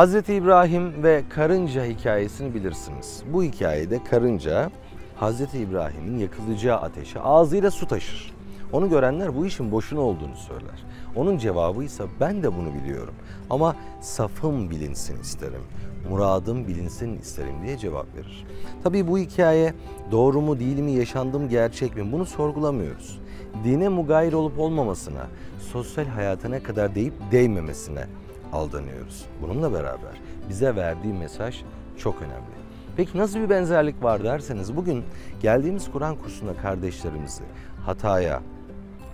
Hz. İbrahim ve karınca hikayesini bilirsiniz. Bu hikayede karınca Hz. İbrahim'in yakılacağı ateşe ağzıyla su taşır. Onu görenler bu işin boşuna olduğunu söyler. Onun cevabı ise ben de bunu biliyorum ama safım bilinsin isterim, muradım bilinsin isterim diye cevap verir. Tabii bu hikaye doğru mu değil mi, yaşandı mı, gerçek mi bunu sorgulamıyoruz. Dine mugayir olup olmamasına, sosyal hayatına kadar deyip değmemesine aldanıyoruz. Bununla beraber bize verdiği mesaj çok önemli. Peki nasıl bir benzerlik var derseniz bugün geldiğimiz Kur'an kursunda kardeşlerimizi hataya,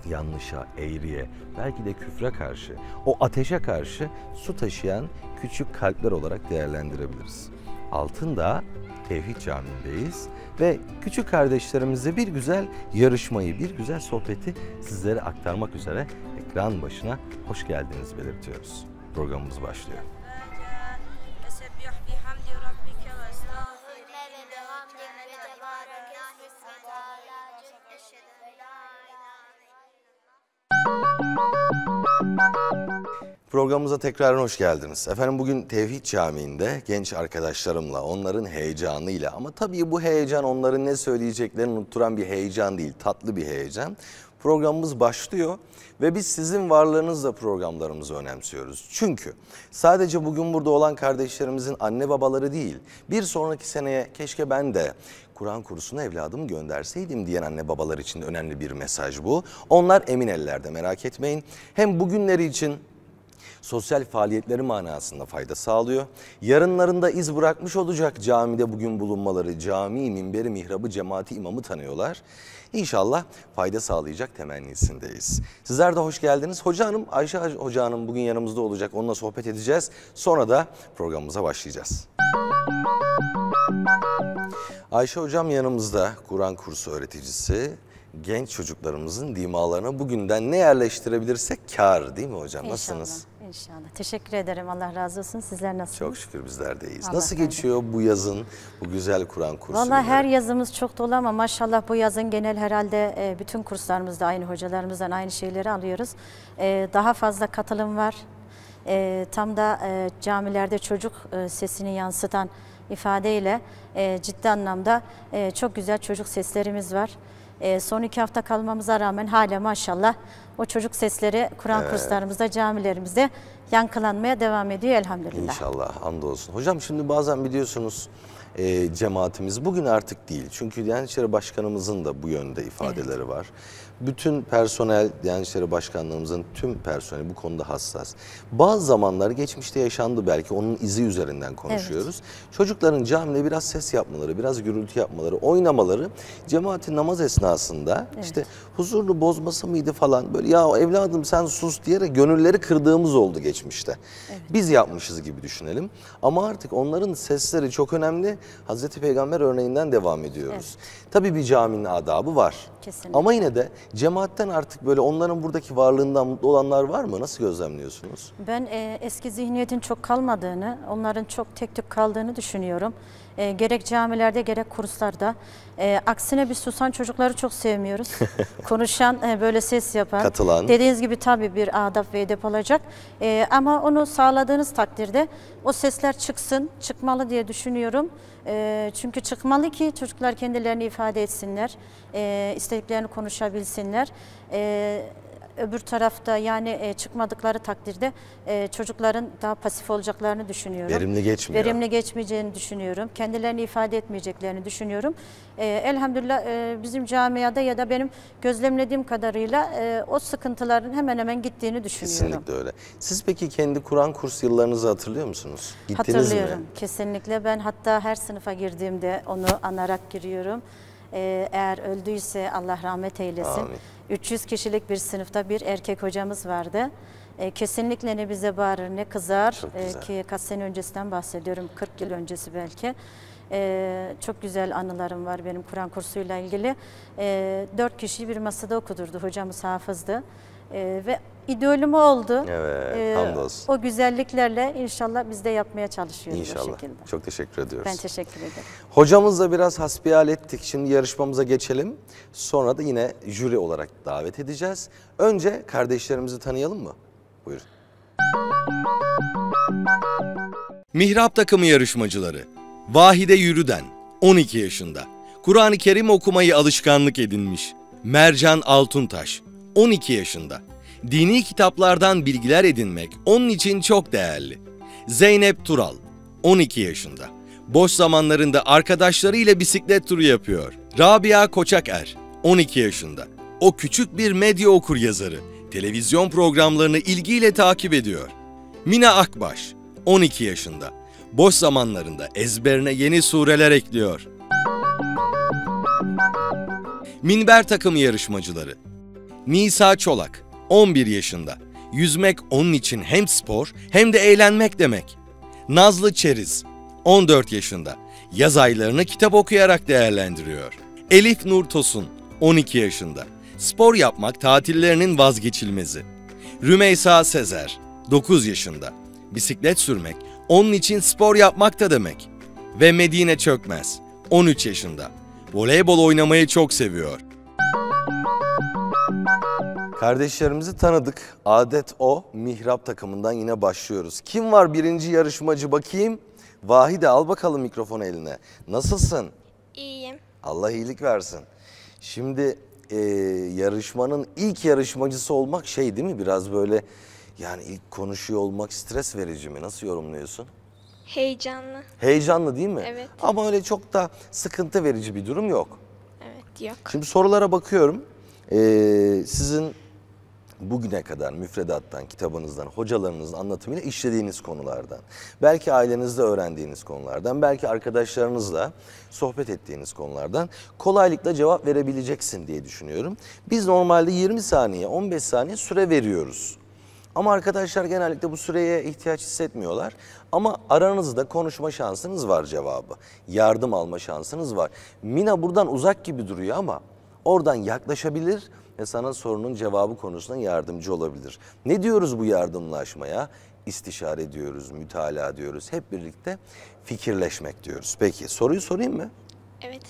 yanlışa, eğriye, belki de küfre karşı, o ateşe karşı su taşıyan küçük kalpler olarak değerlendirebiliriz. Altında Tevhid Camii'ndeyiz ve küçük kardeşlerimize bir güzel yarışmayı, bir güzel sohbeti sizlere aktarmak üzere ekran başına hoş geldiniz belirtiyoruz programımız başlıyor. Programımıza tekrar hoş geldiniz. Efendim bugün Tevhid Camii'nde genç arkadaşlarımla onların heyecanıyla ama tabii bu heyecan onların ne söyleyeceklerini unutturan bir heyecan değil, tatlı bir heyecan programımız başlıyor ve biz sizin varlığınızla programlarımızı önemsiyoruz. Çünkü sadece bugün burada olan kardeşlerimizin anne babaları değil, bir sonraki seneye keşke ben de Kur'an kursuna evladımı gönderseydim diyen anne babalar için önemli bir mesaj bu. Onlar emin ellerde merak etmeyin. Hem bugünleri için sosyal faaliyetleri manasında fayda sağlıyor. Yarınlarında iz bırakmış olacak camide bugün bulunmaları, cami, minberi, mihrabı, cemaati, imamı tanıyorlar. İnşallah fayda sağlayacak temennisindeyiz. Sizler de hoş geldiniz. Hoca Hanım, Ayşe Hoca Hanım bugün yanımızda olacak. Onunla sohbet edeceğiz. Sonra da programımıza başlayacağız. Ayşe Hocam yanımızda Kur'an kursu öğreticisi, genç çocuklarımızın dimalarına bugünden ne yerleştirebilirsek kar değil mi hocam? İnşallah. Nasılsınız? İnşallah. Teşekkür ederim. Allah razı olsun. Sizler nasıl? Çok şükür bizler de iyiyiz. Nasıl geçiyor bu yazın bu güzel Kur'an kursu? Valla her yazımız çok dolu ama maşallah bu yazın genel herhalde e, bütün kurslarımızda aynı hocalarımızdan aynı şeyleri alıyoruz. E, daha fazla katılım var. E, tam da camilerde çocuk sesini yansıtan ifadeyle ciddi anlamda çok güzel çocuk seslerimiz var. Ee, son iki hafta kalmamıza rağmen hala maşallah o çocuk sesleri Kur'an evet. kurslarımızda, camilerimizde yankılanmaya devam ediyor elhamdülillah. İnşallah hamdolsun. Hocam şimdi bazen biliyorsunuz e, cemaatimiz bugün artık değil. Çünkü Diyanet İşleri Başkanımızın da bu yönde ifadeleri evet. var bütün personel, Diyanet İşleri Başkanlığımızın tüm personeli bu konuda hassas. Bazı zamanlar geçmişte yaşandı belki onun izi üzerinden konuşuyoruz. Evet. Çocukların camide biraz ses yapmaları, biraz gürültü yapmaları, oynamaları cemaatin namaz esnasında evet. işte Huzurunu bozması mıydı falan böyle ya evladım sen sus diyerek gönülleri kırdığımız oldu geçmişte. Evet. Biz yapmışız gibi düşünelim ama artık onların sesleri çok önemli. Hazreti Peygamber örneğinden devam ediyoruz. Evet. Tabii bir caminin adabı var. Kesinlikle. Ama yine de cemaatten artık böyle onların buradaki varlığından mutlu olanlar var mı? Nasıl gözlemliyorsunuz? Ben e, eski zihniyetin çok kalmadığını, onların çok tek tük kaldığını düşünüyorum. E, gerek camilerde gerek kurslarda. E, aksine biz susan çocukları çok sevmiyoruz. konuşan, e, böyle ses yapan, katılan. Dediğiniz gibi tabii bir adap ve edep olacak. E, ama onu sağladığınız takdirde o sesler çıksın, çıkmalı diye düşünüyorum. E, çünkü çıkmalı ki çocuklar kendilerini ifade etsinler, e, istediklerini konuşabilsinler öbür tarafta yani e, çıkmadıkları takdirde e, çocukların daha pasif olacaklarını düşünüyorum. Verimli geçmiyor. Verimli geçmeyeceğini düşünüyorum. Kendilerini ifade etmeyeceklerini düşünüyorum. E, elhamdülillah e, bizim camiada ya da benim gözlemlediğim kadarıyla e, o sıkıntıların hemen hemen gittiğini düşünüyorum. Kesinlikle öyle. Siz peki kendi Kur'an kurs yıllarınızı hatırlıyor musunuz? Gittiniz Hatırlıyorum mi? kesinlikle. Ben hatta her sınıfa girdiğimde onu anarak giriyorum. Ee, eğer öldüyse Allah rahmet eylesin. Amin. 300 kişilik bir sınıfta bir erkek hocamız vardı. Ee, kesinlikle ne bize bağırır ne kızar ee, ki kaç sene öncesinden bahsediyorum 40 yıl öncesi belki. çok güzel anılarım var benim Kur'an kursuyla ilgili. Ee, dört kişiyi bir masada okudurdu. Hocamız hafızdı. ve idolüm oldu. Evet, ee, hamdolsun. O güzelliklerle inşallah biz de yapmaya çalışıyoruz İnşallah. bu şekilde. Çok teşekkür ediyoruz. Ben teşekkür ederim. Hocamızla biraz hasbihal ettik. Şimdi yarışmamıza geçelim. Sonra da yine jüri olarak davet edeceğiz. Önce kardeşlerimizi tanıyalım mı? Buyurun. Mihrap takımı yarışmacıları. Vahide Yürüden, 12 yaşında. Kur'an-ı Kerim okumayı alışkanlık edinmiş. Mercan Altuntaş, 12 yaşında dini kitaplardan bilgiler edinmek onun için çok değerli. Zeynep Tural, 12 yaşında. Boş zamanlarında arkadaşlarıyla bisiklet turu yapıyor. Rabia Koçak Er, 12 yaşında. O küçük bir medya okur yazarı. Televizyon programlarını ilgiyle takip ediyor. Mina Akbaş, 12 yaşında. Boş zamanlarında ezberine yeni sureler ekliyor. Minber takımı yarışmacıları Nisa Çolak, 11 yaşında. Yüzmek onun için hem spor hem de eğlenmek demek. Nazlı Çeriz 14 yaşında. Yaz aylarını kitap okuyarak değerlendiriyor. Elif Nur Tosun 12 yaşında. Spor yapmak tatillerinin vazgeçilmezi. Rümeysa Sezer 9 yaşında. Bisiklet sürmek onun için spor yapmak da demek. Ve Medine Çökmez 13 yaşında. Voleybol oynamayı çok seviyor. Kardeşlerimizi tanıdık. Adet o. Mihrap takımından yine başlıyoruz. Kim var birinci yarışmacı bakayım? Vahide al bakalım mikrofonu eline. Nasılsın? İyiyim. Allah iyilik versin. Şimdi e, yarışmanın ilk yarışmacısı olmak şey değil mi? Biraz böyle yani ilk konuşuyor olmak stres verici mi? Nasıl yorumluyorsun? Heyecanlı. Heyecanlı değil mi? Evet. Ama öyle çok da sıkıntı verici bir durum yok. Evet yok. Şimdi sorulara bakıyorum. Ee, sizin bugüne kadar müfredattan, kitabınızdan, hocalarınızın anlatımıyla işlediğiniz konulardan, belki ailenizde öğrendiğiniz konulardan, belki arkadaşlarınızla sohbet ettiğiniz konulardan kolaylıkla cevap verebileceksin diye düşünüyorum. Biz normalde 20 saniye, 15 saniye süre veriyoruz. Ama arkadaşlar genellikle bu süreye ihtiyaç hissetmiyorlar. Ama aranızda konuşma şansınız var cevabı. Yardım alma şansınız var. Mina buradan uzak gibi duruyor ama oradan yaklaşabilir ve sana sorunun cevabı konusunda yardımcı olabilir. Ne diyoruz bu yardımlaşmaya? İstişare diyoruz, mütalaa diyoruz. Hep birlikte fikirleşmek diyoruz. Peki soruyu sorayım mı? Evet.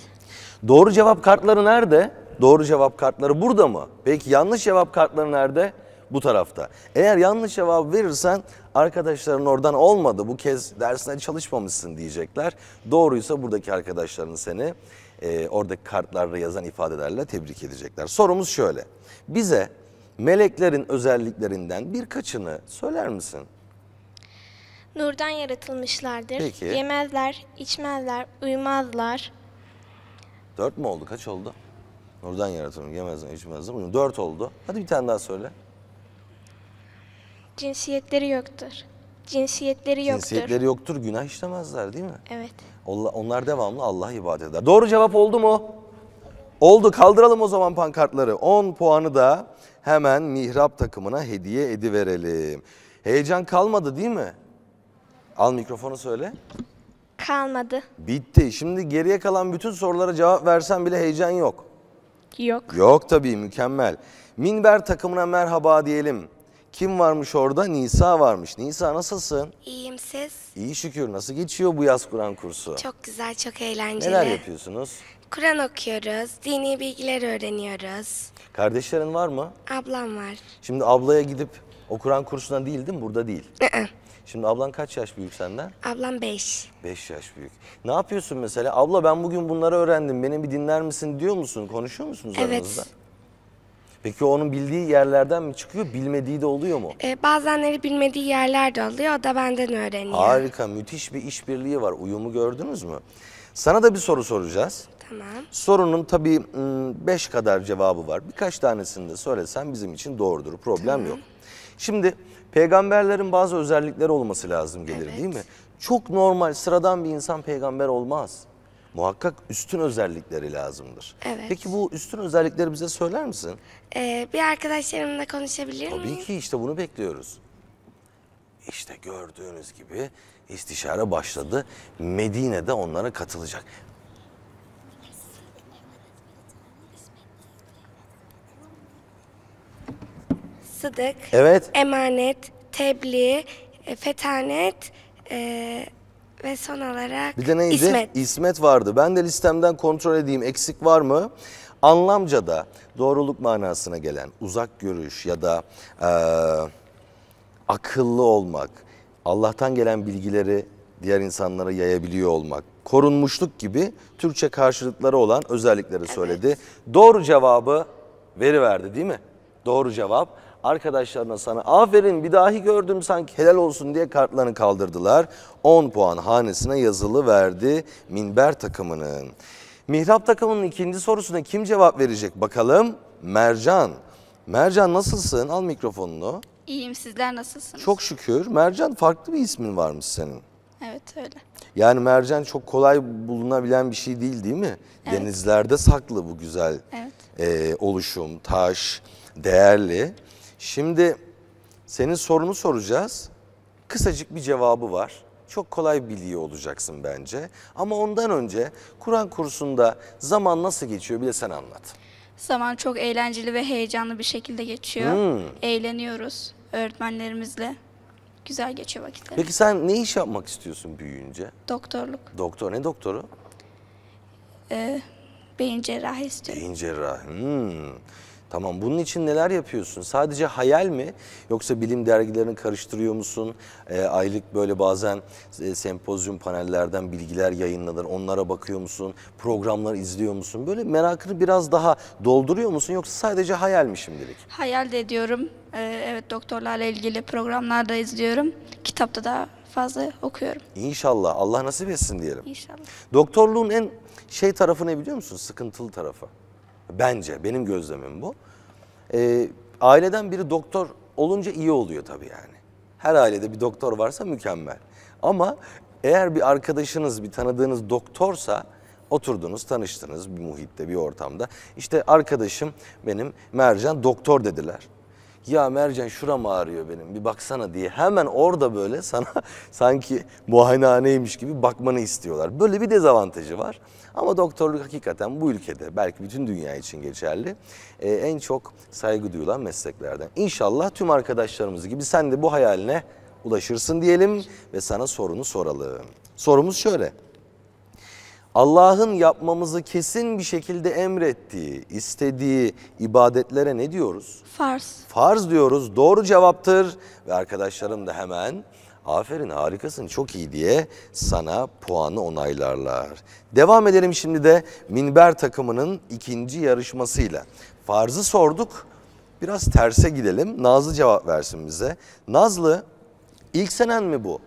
Doğru cevap kartları nerede? Doğru cevap kartları burada mı? Peki yanlış cevap kartları nerede? Bu tarafta. Eğer yanlış cevap verirsen arkadaşların oradan olmadı bu kez dersine çalışmamışsın diyecekler. Doğruysa buradaki arkadaşların seni e, oradaki kartlarda yazan ifadelerle tebrik edecekler. Sorumuz şöyle. Bize meleklerin özelliklerinden birkaçını söyler misin? Nurdan yaratılmışlardır. Peki. Yemezler, içmezler, uyumazlar. Dört mü oldu? Kaç oldu? Nurdan yaratılmış, yemezler, içmezler, uyumaz. Dört oldu. Hadi bir tane daha söyle. Cinsiyetleri yoktur. Cinsiyetleri yoktur. Cinsiyetleri yoktur, günah işlemezler değil mi? Evet. Onlar devamlı Allah'a ibadet eder. Doğru cevap oldu mu? Oldu. Kaldıralım o zaman pankartları. 10 puanı da hemen mihrap takımına hediye ediverelim. Heyecan kalmadı değil mi? Al mikrofonu söyle. Kalmadı. Bitti. Şimdi geriye kalan bütün sorulara cevap versen bile heyecan yok. Yok. Yok tabii mükemmel. Minber takımına merhaba diyelim. Kim varmış orada? Nisa varmış. Nisa nasılsın? İyiyim siz? İyi şükür. Nasıl geçiyor bu yaz Kur'an kursu? Çok güzel, çok eğlenceli. Neler yapıyorsunuz? Kur'an okuyoruz, dini bilgiler öğreniyoruz. Kardeşlerin var mı? Ablam var. Şimdi ablaya gidip o Kur'an kursundan değil değil mi? Burada değil. Şimdi ablan kaç yaş büyük senden? Ablam 5. 5 yaş büyük. Ne yapıyorsun mesela? Abla ben bugün bunları öğrendim. Beni bir dinler misin diyor musun? Konuşuyor musunuz evet. aranızda? Evet. Peki onun bildiği yerlerden mi çıkıyor, bilmediği de oluyor mu? Ee, bazenleri bilmediği yerler de oluyor, o da benden öğreniyor. Harika, müthiş bir işbirliği var. Uyumu gördünüz mü? Sana da bir soru soracağız. Tamam. Sorunun tabii beş kadar cevabı var. Birkaç tanesini de söylesen bizim için doğrudur, problem tamam. yok. Şimdi peygamberlerin bazı özellikleri olması lazım gelir evet. değil mi? Çok normal, sıradan bir insan peygamber olmaz muhakkak üstün özellikleri lazımdır. Evet. Peki bu üstün özellikleri bize söyler misin? Ee, bir arkadaşlarımla konuşabilir miyim? Tabii ki işte bunu bekliyoruz. İşte gördüğünüz gibi istişare başladı. Medine'de onlara katılacak. Sıdık, Evet. emanet, tebliğ, e, fetanet, e, ve son olarak Bir de neydi? İsmet. İsmet vardı. Ben de listemden kontrol edeyim eksik var mı? Anlamca da doğruluk manasına gelen uzak görüş ya da e, akıllı olmak, Allah'tan gelen bilgileri diğer insanlara yayabiliyor olmak, korunmuşluk gibi Türkçe karşılıkları olan özellikleri söyledi. Evet. Doğru cevabı veriverdi değil mi? Doğru cevap Arkadaşlarına sana aferin bir dahi gördüm sanki helal olsun diye kartlarını kaldırdılar. 10 puan hanesine yazılı verdi minber takımının. Mihrap takımının ikinci sorusuna kim cevap verecek bakalım? Mercan. Mercan nasılsın? Al mikrofonunu. İyiyim sizler nasılsınız? Çok şükür. Mercan farklı bir ismin varmış senin. Evet öyle. Yani mercan çok kolay bulunabilen bir şey değil değil mi? Evet. Denizlerde saklı bu güzel evet. e, oluşum, taş, değerli. Şimdi senin sorunu soracağız. Kısacık bir cevabı var. Çok kolay biliyor olacaksın bence. Ama ondan önce Kur'an kursunda zaman nasıl geçiyor bir sen anlat. Zaman çok eğlenceli ve heyecanlı bir şekilde geçiyor. Hmm. Eğleniyoruz öğretmenlerimizle. Güzel geçiyor vakitler. Peki sen ne iş yapmak istiyorsun büyüyünce? Doktorluk. Doktor ne doktoru? Ee, beyin cerrahı istiyorum. Beyin cerrahı. Hmm. Tamam bunun için neler yapıyorsun? Sadece hayal mi yoksa bilim dergilerini karıştırıyor musun? E, aylık böyle bazen e, sempozyum panellerden bilgiler yayınlanır. Onlara bakıyor musun? Programlar izliyor musun? Böyle merakını biraz daha dolduruyor musun yoksa sadece hayal mi şimdilik? Hayal de ediyorum. E, evet doktorlarla ilgili programlarda izliyorum. Kitapta da fazla okuyorum. İnşallah Allah nasip etsin diyelim. İnşallah. Doktorluğun en şey tarafı ne biliyor musun? Sıkıntılı tarafı. Bence benim gözlemim bu. E, aileden biri doktor olunca iyi oluyor tabii yani. Her ailede bir doktor varsa mükemmel. Ama eğer bir arkadaşınız, bir tanıdığınız doktorsa oturdunuz, tanıştınız bir muhitte, bir ortamda. İşte arkadaşım benim Mercan doktor dediler. Ya Mercan şuram ağrıyor benim bir baksana diye hemen orada böyle sana sanki muayenehaneymiş gibi bakmanı istiyorlar. Böyle bir dezavantajı var. Ama doktorluk hakikaten bu ülkede belki bütün dünya için geçerli. E, en çok saygı duyulan mesleklerden. İnşallah tüm arkadaşlarımız gibi sen de bu hayaline ulaşırsın diyelim ve sana sorunu soralım. Sorumuz şöyle. Allah'ın yapmamızı kesin bir şekilde emrettiği, istediği ibadetlere ne diyoruz? Farz. Farz diyoruz. Doğru cevaptır ve arkadaşlarım da hemen aferin harikasın çok iyi diye sana puanı onaylarlar. Devam edelim şimdi de minber takımının ikinci yarışmasıyla. Farzı sorduk biraz terse gidelim Nazlı cevap versin bize. Nazlı ilk senen mi bu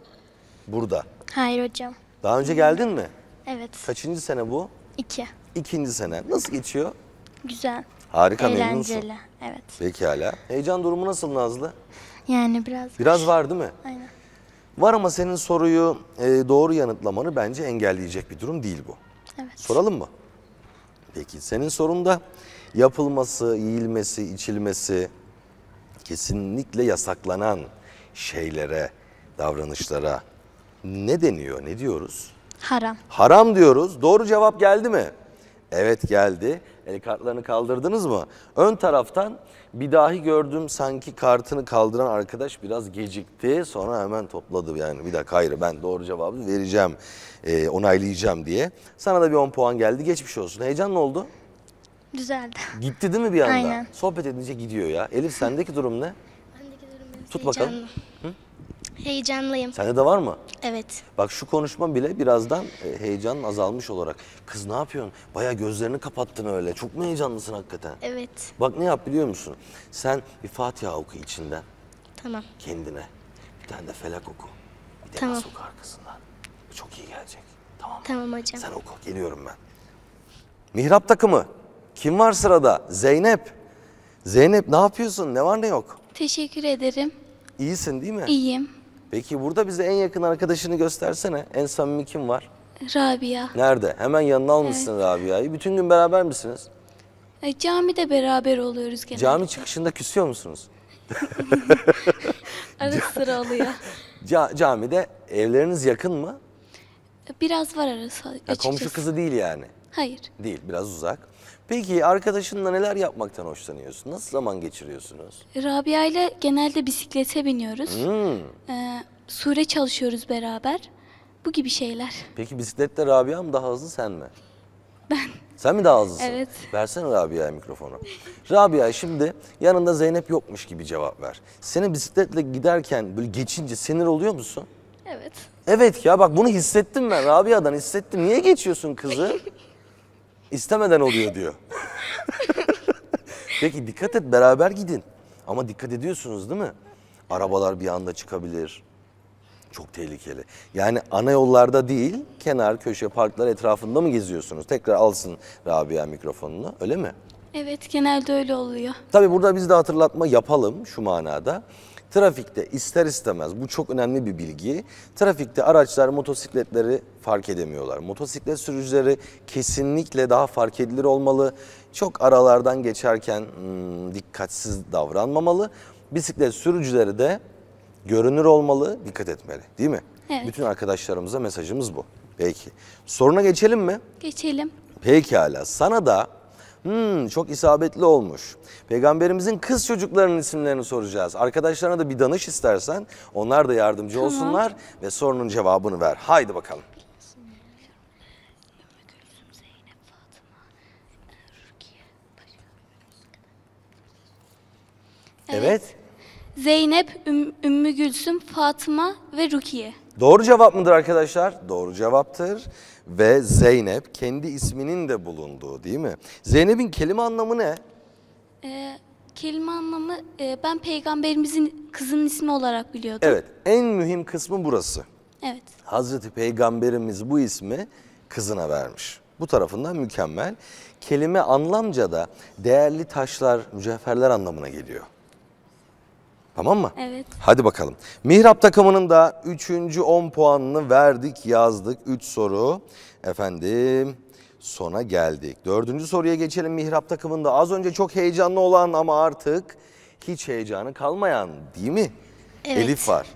burada? Hayır hocam. Daha önce geldin mi? Evet. Kaçıncı sene bu? İki. İkinci sene. Nasıl geçiyor? Güzel. Harika memnunsun. Eğlenceli. Evet. Pekala. Heyecan durumu nasıl Nazlı? Yani biraz. Biraz var değil mi? Aynen. Var ama senin soruyu e, doğru yanıtlamanı bence engelleyecek bir durum değil bu. Evet. Soralım mı? Peki senin sorunda yapılması, yiyilmesi, içilmesi kesinlikle yasaklanan şeylere, davranışlara ne deniyor, ne diyoruz? Haram. Haram diyoruz. Doğru cevap geldi mi? Evet geldi. El kartlarını kaldırdınız mı? Ön taraftan bir dahi gördüm sanki kartını kaldıran arkadaş biraz gecikti. Sonra hemen topladı yani bir dakika hayır ben doğru cevabı vereceğim, e, onaylayacağım diye. Sana da bir 10 puan geldi geçmiş olsun. Heyecanlı oldu. Güzeldi. Gitti değil mi bir anda? Aynen. Sohbet edince gidiyor ya. Elif sendeki durum ne? Bendeki durum Tut bakalım. Hı? Heyecanlıyım. Sende de var mı? Evet. Bak şu konuşma bile birazdan e, heyecanın azalmış olarak. Kız ne yapıyorsun? Baya gözlerini kapattın öyle. Çok mu heyecanlısın hakikaten? Evet. Bak ne yap biliyor musun? Sen bir Fatiha oku içinden. Tamam. Kendine. Bir tane de felak oku. Bir de tamam. nas arkasından. Bu çok iyi gelecek. Tamam mı? Tamam hocam. Sen oku. Geliyorum ben. Mihrap takımı. Kim var sırada? Zeynep. Zeynep ne yapıyorsun? Ne var ne yok? Teşekkür ederim. İyisin değil mi? İyiyim. Peki burada bize en yakın arkadaşını göstersene. En samimi kim var? Rabia. Nerede? Hemen yanına almışsın evet. Rabia'yı. Bütün gün beraber misiniz? E, camide beraber oluyoruz genelde. Cami çıkışında küsüyor musunuz? Ara sıra oluyor. Ca camide evleriniz yakın mı? Biraz var arası. Ya, komşu kızı değil yani. Hayır. Değil, biraz uzak. Peki arkadaşınla neler yapmaktan hoşlanıyorsun? Nasıl zaman geçiriyorsunuz? Rabia ile genelde bisiklete biniyoruz. Hmm. Ee, sure çalışıyoruz beraber. Bu gibi şeyler. Peki bisikletle Rabia mı daha hızlı sen mi? Ben. Sen mi daha hızlısın? Evet. Versene Rabia'ya mikrofonu. Rabia şimdi yanında Zeynep yokmuş gibi cevap ver. Seni bisikletle giderken böyle geçince sinir oluyor musun? Evet. Evet ya bak bunu hissettim ben Rabia'dan hissettim. Niye geçiyorsun kızı? istemeden oluyor diyor. Peki dikkat et beraber gidin. Ama dikkat ediyorsunuz değil mi? Arabalar bir anda çıkabilir. Çok tehlikeli. Yani ana yollarda değil, kenar, köşe, parklar etrafında mı geziyorsunuz? Tekrar alsın Rabia mikrofonunu, öyle mi? Evet, genelde öyle oluyor. Tabii burada biz de hatırlatma yapalım şu manada. Trafikte ister istemez bu çok önemli bir bilgi. Trafikte araçlar motosikletleri fark edemiyorlar. Motosiklet sürücüleri kesinlikle daha fark edilir olmalı. Çok aralardan geçerken hmm, dikkatsiz davranmamalı. Bisiklet sürücüleri de görünür olmalı, dikkat etmeli değil mi? Evet. Bütün arkadaşlarımıza mesajımız bu. Peki. Soruna geçelim mi? Geçelim. Peki Pekala. Sana da Hmm, çok isabetli olmuş. Peygamberimizin kız çocuklarının isimlerini soracağız. Arkadaşlarına da bir danış istersen onlar da yardımcı tamam. olsunlar ve sorunun cevabını ver. Haydi bakalım. Evet. Zeynep, Üm Ümmü Gülsüm, Fatıma ve Rukiye. Doğru cevap mıdır arkadaşlar? Doğru cevaptır ve Zeynep kendi isminin de bulunduğu değil mi? Zeynep'in kelime anlamı ne? Ee, kelime anlamı e, ben peygamberimizin kızının ismi olarak biliyordum. Evet en mühim kısmı burası. Evet. Hazreti Peygamberimiz bu ismi kızına vermiş. Bu tarafından mükemmel. Kelime anlamca da değerli taşlar, mücevherler anlamına geliyor. Tamam mı? Evet. Hadi bakalım. Mihrap takımının da 3. 10 puanını verdik yazdık. 3 soru. Efendim sona geldik. Dördüncü soruya geçelim mihrap takımında. Az önce çok heyecanlı olan ama artık hiç heyecanı kalmayan değil mi? Evet. Elif var.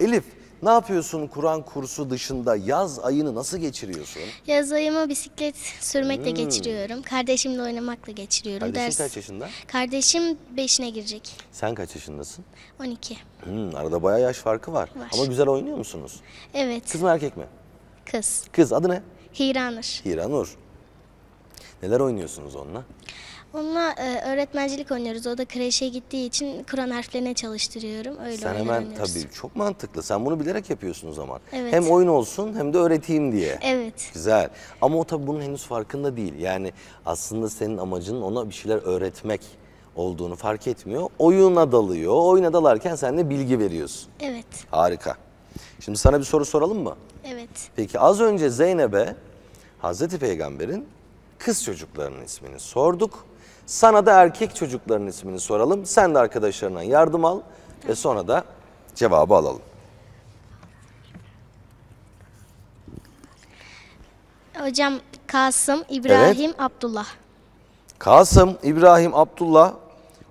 Elif ne yapıyorsun Kur'an kursu dışında? Yaz ayını nasıl geçiriyorsun? Yaz ayımı bisiklet sürmekle Hmm. geçiriyorum. Kardeşimle oynamakla geçiriyorum. Kardeşin kaç yaşında? Kardeşim 5'ine girecek. Sen kaç yaşındasın? 12. Hmm, arada bayağı yaş farkı var. Var. Ama güzel oynuyor musunuz? Evet. Kız mı erkek mi? Kız. Kız adı ne? Hiranur. Hiranur. Neler oynuyorsunuz onunla? Onunla e, öğretmencilik oynuyoruz. O da kreşe gittiği için Kur'an harflerine çalıştırıyorum. Öyle Sen hemen tabii çok mantıklı. Sen bunu bilerek yapıyorsun o zaman. Evet. Hem oyun olsun hem de öğreteyim diye. Evet. Güzel. Ama o tabii bunun henüz farkında değil. Yani aslında senin amacın ona bir şeyler öğretmek olduğunu fark etmiyor. Oyuna dalıyor. Oyuna dalarken sen de bilgi veriyorsun. Evet. Harika. Şimdi sana bir soru soralım mı? Evet. Peki az önce Zeynep'e Hazreti Peygamber'in kız çocuklarının ismini sorduk. Sana da erkek çocukların ismini soralım. Sen de arkadaşlarına yardım al ve sonra da cevabı alalım. Hocam Kasım, İbrahim, Abdullah. Kasım, İbrahim, Abdullah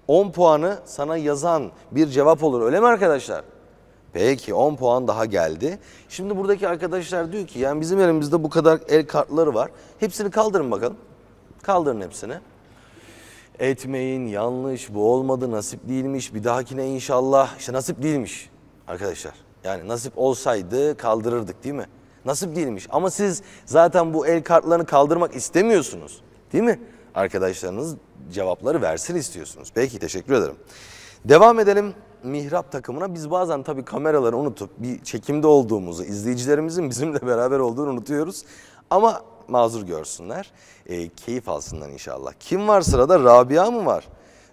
10 puanı sana yazan bir cevap olur öyle mi arkadaşlar? Peki 10 puan daha geldi. Şimdi buradaki arkadaşlar diyor ki yani bizim elimizde bu kadar el kartları var. Hepsini kaldırın bakalım. Kaldırın hepsini etmeyin, yanlış, bu olmadı, nasip değilmiş, bir dahakine inşallah. İşte nasip değilmiş arkadaşlar. Yani nasip olsaydı kaldırırdık değil mi? Nasip değilmiş ama siz zaten bu el kartlarını kaldırmak istemiyorsunuz değil mi? Arkadaşlarınız cevapları versin istiyorsunuz. Peki teşekkür ederim. Devam edelim mihrap takımına. Biz bazen tabii kameraları unutup bir çekimde olduğumuzu, izleyicilerimizin bizimle beraber olduğunu unutuyoruz. Ama mazur görsünler. E, keyif alsınlar inşallah. Kim var sırada? Rabia mı var?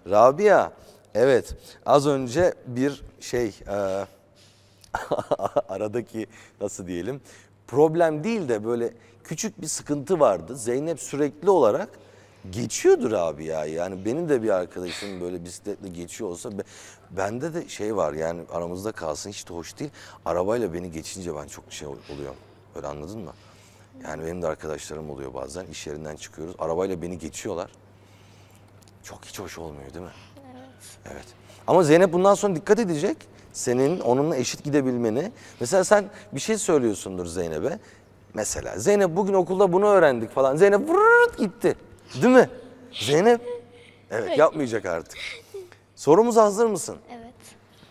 Rabia. Evet az önce bir şey e, aradaki nasıl diyelim problem değil de böyle küçük bir sıkıntı vardı. Zeynep sürekli olarak geçiyordur Rabia Yani benim de bir arkadaşım böyle bisikletle geçiyor olsa be, bende de şey var yani aramızda kalsın hiç de hoş değil. Arabayla beni geçince ben çok şey oluyorum. Öyle anladın mı? Yani benim de arkadaşlarım oluyor bazen. İş yerinden çıkıyoruz. Arabayla beni geçiyorlar. Çok hiç hoş olmuyor değil mi? Evet. Evet. Ama Zeynep bundan sonra dikkat edecek. Senin onunla eşit gidebilmeni. Mesela sen bir şey söylüyorsundur Zeynep'e. Mesela Zeynep bugün okulda bunu öğrendik falan. Zeynep vırırt gitti. Değil mi? Zeynep. Evet yapmayacak artık. Sorumuza hazır mısın?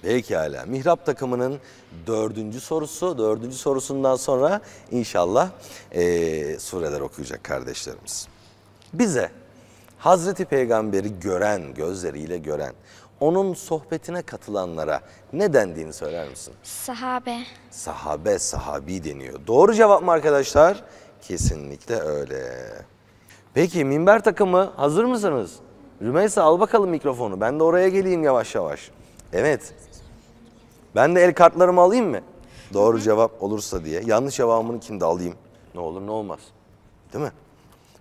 Pekala. Mihrap takımının dördüncü sorusu. Dördüncü sorusundan sonra inşallah e, sureler okuyacak kardeşlerimiz. Bize Hazreti Peygamber'i gören, gözleriyle gören, onun sohbetine katılanlara ne dendiğini söyler misin? Sahabe. Sahabe, sahabi deniyor. Doğru cevap mı arkadaşlar? Kesinlikle öyle. Peki minber takımı hazır mısınız? Rümeysa al bakalım mikrofonu. Ben de oraya geleyim yavaş yavaş. Evet. Ben de el kartlarımı alayım mı? Doğru cevap olursa diye. Yanlış cevabımınkini de alayım. Ne olur ne olmaz. Değil mi?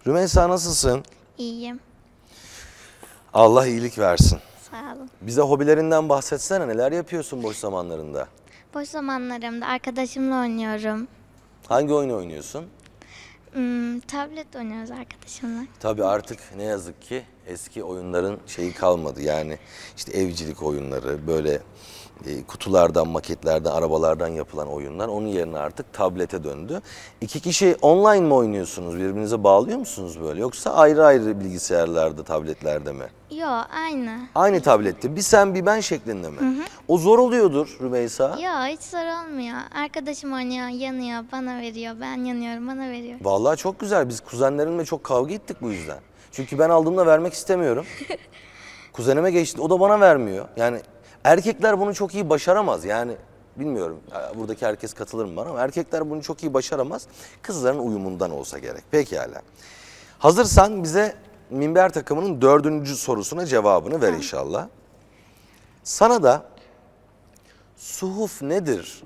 Rümeysa nasılsın? İyiyim. Allah iyilik versin. Sağ olun. Bize hobilerinden bahsetsene. Neler yapıyorsun boş zamanlarında? Boş zamanlarımda arkadaşımla oynuyorum. Hangi oyunu oynuyorsun? Hmm, tablet oynuyoruz arkadaşımla. Tabii artık ne yazık ki Eski oyunların şeyi kalmadı yani işte evcilik oyunları böyle e, kutulardan, maketlerden, arabalardan yapılan oyunlar. Onun yerine artık tablete döndü. İki kişi online mi oynuyorsunuz? Birbirinize bağlıyor musunuz böyle? Yoksa ayrı ayrı bilgisayarlarda, tabletlerde mi? Yok aynı. Aynı tablette. Bir sen bir ben şeklinde mi? Hı hı. O zor oluyordur Rümeysa. Yok hiç zor olmuyor. Arkadaşım oynuyor, yanıyor, bana veriyor. Ben yanıyorum, bana veriyor. Vallahi çok güzel. Biz kuzenlerimle çok kavga ettik bu yüzden. Çünkü ben aldığımda vermek istemiyorum. Kuzenime geçti. O da bana vermiyor. Yani erkekler bunu çok iyi başaramaz. Yani bilmiyorum buradaki herkes katılır mı bana ama erkekler bunu çok iyi başaramaz. Kızların uyumundan olsa gerek. Pekala. Hazırsan bize minber takımının dördüncü sorusuna cevabını ver inşallah. Sana da suhuf nedir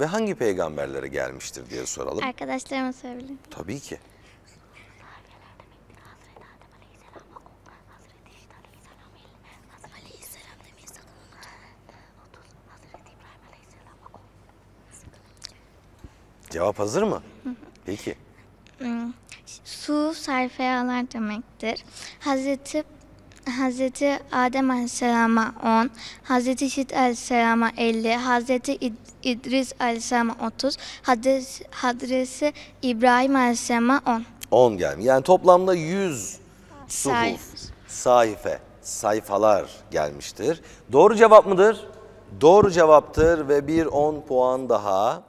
ve hangi peygamberlere gelmiştir diye soralım. Arkadaşlarıma sorabilirim. Tabii ki. Cevap hazır mı? Hı hı. Peki. Ee, su sayfayalar demektir. Hazreti Hazreti Adem Aleyhisselam'a 10, Hazreti Şit Aleyhisselam'a 50, Hazreti İd İdris Aleyhisselam'a 30, Hazreti, Hazreti İbrahim Aleyhisselam'a 10. 10 gelmiş. Yani toplamda 100 suhuf, Sayf. sayfa, sayfalar gelmiştir. Doğru cevap mıdır? Doğru cevaptır ve bir 10 puan daha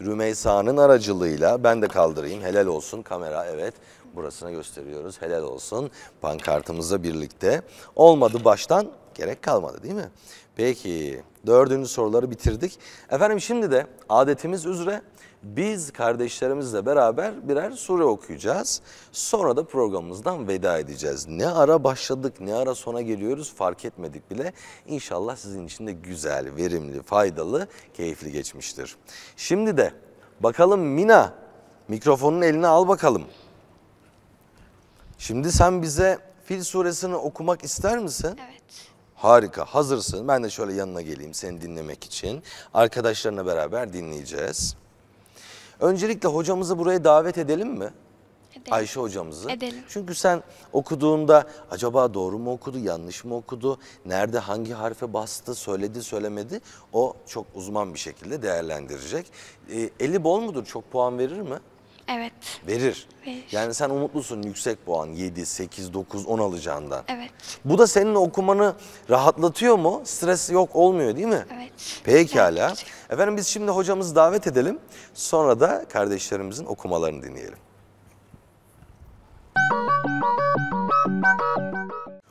Rümeysa'nın aracılığıyla ben de kaldırayım. Helal olsun kamera evet burasına gösteriyoruz. Helal olsun pankartımızla birlikte. Olmadı baştan gerek kalmadı değil mi? Peki dördüncü soruları bitirdik. Efendim şimdi de adetimiz üzere biz kardeşlerimizle beraber birer sure okuyacağız. Sonra da programımızdan veda edeceğiz. Ne ara başladık, ne ara sona geliyoruz fark etmedik bile. İnşallah sizin için de güzel, verimli, faydalı, keyifli geçmiştir. Şimdi de bakalım Mina, mikrofonun eline al bakalım. Şimdi sen bize Fil suresini okumak ister misin? Evet. Harika hazırsın. Ben de şöyle yanına geleyim seni dinlemek için. Arkadaşlarına beraber dinleyeceğiz. Öncelikle hocamızı buraya davet edelim mi? Edelim. Ayşe hocamızı. Edelim. Çünkü sen okuduğunda acaba doğru mu okudu, yanlış mı okudu, nerede hangi harfe bastı, söyledi, söylemedi o çok uzman bir şekilde değerlendirecek. E, eli bol mudur? Çok puan verir mi? Evet. Verir. Verir. Yani sen umutlusun yüksek puan 7, 8, 9, 10 alacağından. Evet. Bu da senin okumanı rahatlatıyor mu? Stres yok olmuyor değil mi? Evet. Pekala. Evet. Efendim biz şimdi hocamızı davet edelim. Sonra da kardeşlerimizin okumalarını dinleyelim.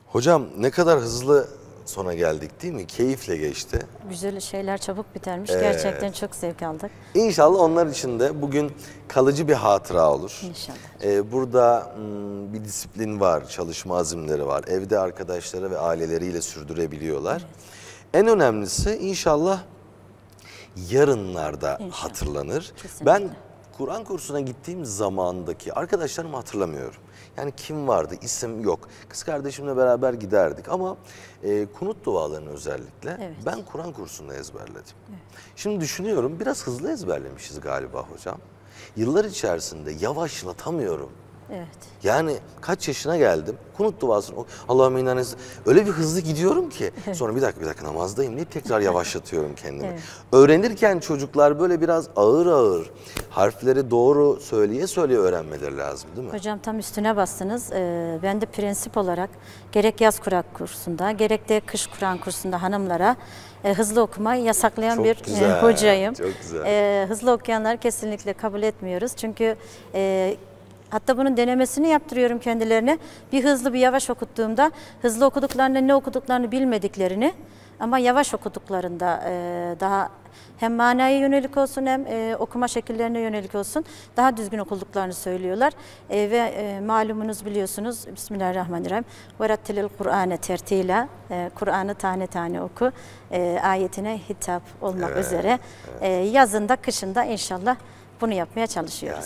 Hocam ne kadar hızlı sona geldik değil mi? Keyifle geçti. Güzel şeyler çabuk bitermiş. Evet. Gerçekten çok zevk aldık. İnşallah onlar için de bugün kalıcı bir hatıra olur. İnşallah. Ee, burada hmm, bir disiplin var, çalışma azimleri var. Evde arkadaşları ve aileleriyle sürdürebiliyorlar. Evet. En önemlisi inşallah yarınlarda inşallah. hatırlanır. Kesinlikle. Ben Kur'an kursuna gittiğim zamandaki arkadaşlarımı hatırlamıyorum. Yani kim vardı? isim yok. Kız kardeşimle beraber giderdik ama e, kunut dualarını özellikle evet. ben Kur'an kursunda ezberledim. Evet. Şimdi düşünüyorum biraz hızlı ezberlemişiz galiba hocam. Yıllar içerisinde yavaşlatamıyorum. Evet. Yani kaç yaşına geldim? Kunut duasını Allah'ım inanız öyle bir hızlı gidiyorum ki sonra bir dakika bir dakika namazdayım diye tekrar yavaşlatıyorum kendimi. Evet. Öğrenirken çocuklar böyle biraz ağır ağır harfleri doğru söyleye söyleye öğrenmeleri lazım değil mi? Hocam tam üstüne bastınız. Ee, ben de prensip olarak gerek yaz kurak kursunda gerek de kış Kur'an kursunda hanımlara e, hızlı okumayı yasaklayan çok bir e, güzel, e, hocayım. Çok güzel. E, hızlı okuyanlar kesinlikle kabul etmiyoruz. Çünkü e, Hatta bunun denemesini yaptırıyorum kendilerine. Bir hızlı bir yavaş okuttuğumda hızlı okuduklarında ne okuduklarını bilmediklerini ama yavaş okuduklarında e, daha hem manaya yönelik olsun hem e, okuma şekillerine yönelik olsun daha düzgün okuduklarını söylüyorlar. E, ve e, malumunuz biliyorsunuz Bismillahirrahmanirrahim. Verattilil Kur'an'e tertila. E, Kur'an'ı tane tane oku. E, ayetine hitap olmak evet, üzere. Evet. E, yazında kışında inşallah bunu yapmaya çalışıyoruz.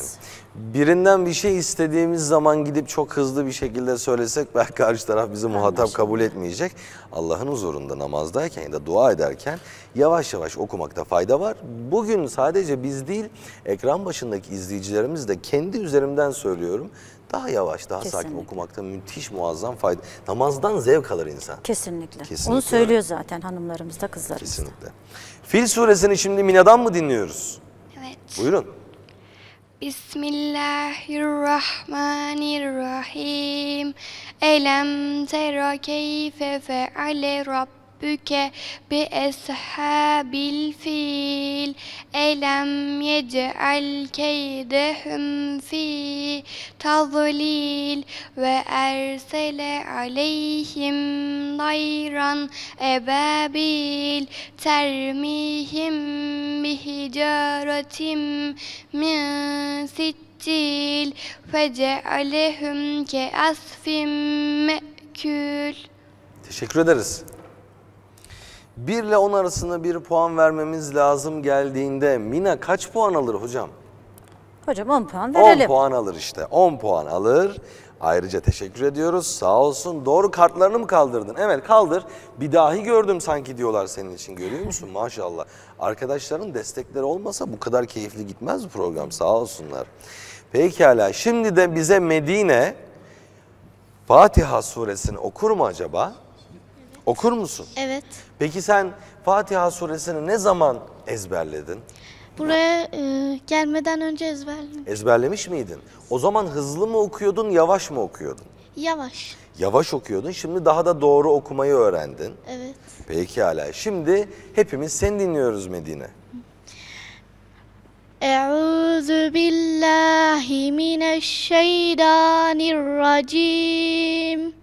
Yani birinden bir şey istediğimiz zaman gidip çok hızlı bir şekilde söylesek belki karşı taraf bizi muhatap kabul etmeyecek. Allah'ın huzurunda namazdayken ya da dua ederken yavaş yavaş okumakta fayda var. Bugün sadece biz değil ekran başındaki izleyicilerimiz de kendi üzerimden söylüyorum daha yavaş, daha Kesinlikle. sakin okumakta müthiş muazzam fayda. Namazdan zevk alır insan. Kesinlikle. Kesinlikle. Onu söylüyor zaten hanımlarımız da kızlarımız Kesinlikle. Fil suresini şimdi Mina'dan mı dinliyoruz? Evet. Buyurun. Bismillahirrahmanirrahim. Elem tera keyfe feale Rabbim rabbuke bi eshabil fil elem yec'al keydehum fi tazlil ve ersele aleyhim dayran ebabil termihim bihicaretim min sit السجيل ke asfim مأكول Teşekkür ederiz. 1 ile 10 arasında bir puan vermemiz lazım geldiğinde Mina kaç puan alır hocam? Hocam 10 puan verelim. 10 puan alır işte. 10 puan alır. Ayrıca teşekkür ediyoruz. Sağ olsun. Doğru kartlarını mı kaldırdın? Evet kaldır. Bir dahi gördüm sanki diyorlar senin için. Görüyor musun? Maşallah. Arkadaşların destekleri olmasa bu kadar keyifli gitmez bu program. Sağ olsunlar. Pekala. Şimdi de bize Medine Fatiha suresini okur mu acaba? Okur musun? Evet. Peki sen Fatiha suresini ne zaman ezberledin? Buraya e, gelmeden önce ezberledim. Ezberlemiş miydin? O zaman hızlı mı okuyordun, yavaş mı okuyordun? Yavaş. Yavaş okuyordun, şimdi daha da doğru okumayı öğrendin. Evet. Peki Pekala, şimdi hepimiz seni dinliyoruz Medine. Euzu billahi mineşşeytanirracim.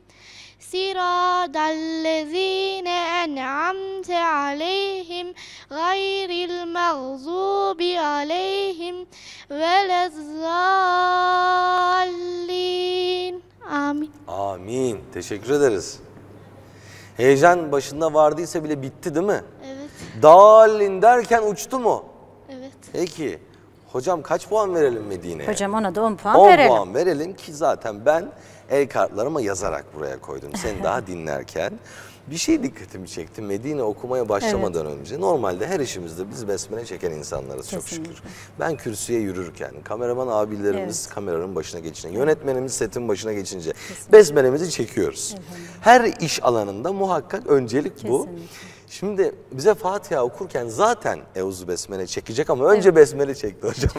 صراط الذين أنعمت عليهم غير المغضوب عليهم ولا الضالين Amin. Amin. Teşekkür ederiz. Heyecan başında vardıysa bile bitti değil mi? Evet. Dalin derken uçtu mu? Evet. Peki. Hocam kaç puan verelim Medine'ye? Hocam ona da 10 puan 10 verelim. puan verelim ki zaten ben el kartlarımı yazarak buraya koydum. Seni daha dinlerken bir şey dikkatimi çekti. Medine okumaya başlamadan evet. önce normalde her işimizde biz besmele çeken insanlarız Kesinlikle. çok şükür. Ben kürsüye yürürken kameraman abilerimiz evet. kameranın başına geçince, yönetmenimiz setin başına geçince Kesinlikle. besmelemizi çekiyoruz. Hı Her iş alanında muhakkak öncelik Kesinlikle. bu. Şimdi bize Fatiha okurken zaten Euzu Besmele çekecek ama önce evet. Besmele çekti hocam.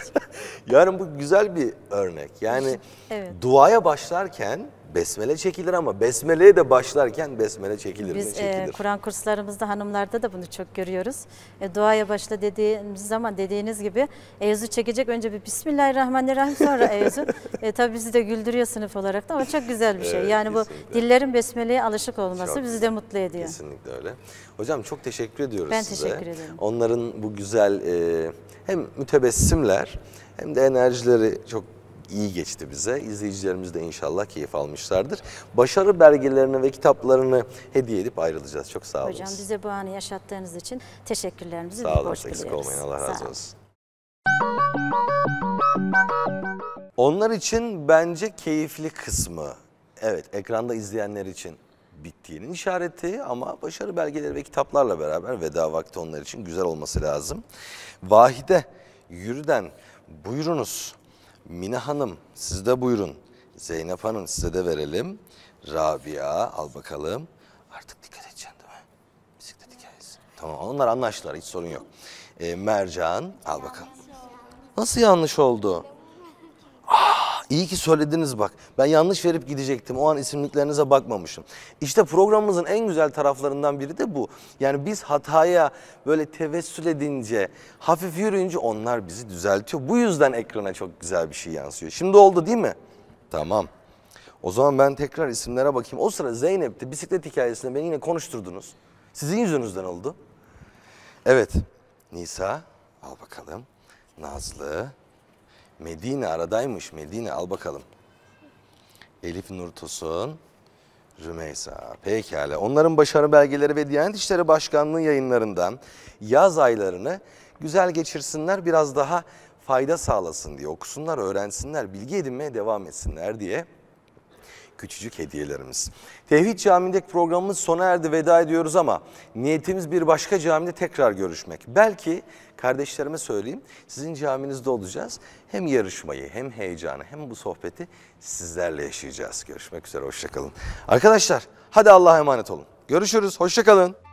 Yani bu güzel bir örnek. Yani evet. duaya başlarken besmele çekilir ama besmeleye de başlarken besmele çekilir Biz, mi? E, çekilir. E, Kur'an kurslarımızda hanımlarda da bunu çok görüyoruz. E, duaya başla dediğimiz zaman dediğiniz gibi Eyüz'ü çekecek önce bir Bismillahirrahmanirrahim sonra Eyüz'ü. e, tabii bizi de güldürüyor sınıf olarak da ama çok güzel bir şey. Evet, yani kesinlikle. bu dillerin besmeleye alışık olması çok, bizi de mutlu ediyor. Kesinlikle öyle. Hocam çok teşekkür ediyoruz ben size. Ben teşekkür ederim. Onların bu güzel e, hem mütebessimler hem de enerjileri çok iyi geçti bize. İzleyicilerimiz de inşallah keyif almışlardır. Başarı belgelerini ve kitaplarını hediye edip ayrılacağız. Çok sağ olun. Hocam bize bu anı yaşattığınız için teşekkürlerimizi sağ olun, borç biliyoruz. Sağ olun, eksik olmayın. Allah razı olsun. Onlar için bence keyifli kısmı, evet ekranda izleyenler için bittiğinin işareti ama başarı belgeleri ve kitaplarla beraber veda vakti onlar için güzel olması lazım. Vahide Yürüden Buyurunuz. Mine Hanım siz de buyurun. Zeynep Hanım size de verelim. Rabia al bakalım. Artık dikkat edeceksin değil mi? Bisiklet hikayesi. Tamam onlar anlaştılar hiç sorun yok. E, Mercan al bakalım. Nasıl yanlış oldu? İyi ki söylediniz bak. Ben yanlış verip gidecektim. O an isimliklerinize bakmamışım. İşte programımızın en güzel taraflarından biri de bu. Yani biz hataya böyle tevessül edince, hafif yürüyünce onlar bizi düzeltiyor. Bu yüzden ekrana çok güzel bir şey yansıyor. Şimdi oldu değil mi? Tamam. O zaman ben tekrar isimlere bakayım. O sıra Zeynep'te bisiklet hikayesinde beni yine konuşturdunuz. Sizin yüzünüzden oldu. Evet. Nisa. Al bakalım. Nazlı. Medine aradaymış Medine al bakalım. Elif Nur Tosun, Rümeysa. Pekala. Onların başarı belgeleri ve Diyanet İşleri Başkanlığı yayınlarından yaz aylarını güzel geçirsinler, biraz daha fayda sağlasın diye okusunlar, öğrensinler, bilgi edinmeye devam etsinler diye küçücük hediyelerimiz. Tevhid Camii'ndeki programımız sona erdi veda ediyoruz ama niyetimiz bir başka camide tekrar görüşmek. Belki kardeşlerime söyleyeyim sizin caminizde olacağız. Hem yarışmayı hem heyecanı hem bu sohbeti sizlerle yaşayacağız. Görüşmek üzere hoşçakalın. Arkadaşlar hadi Allah'a emanet olun. Görüşürüz hoşçakalın.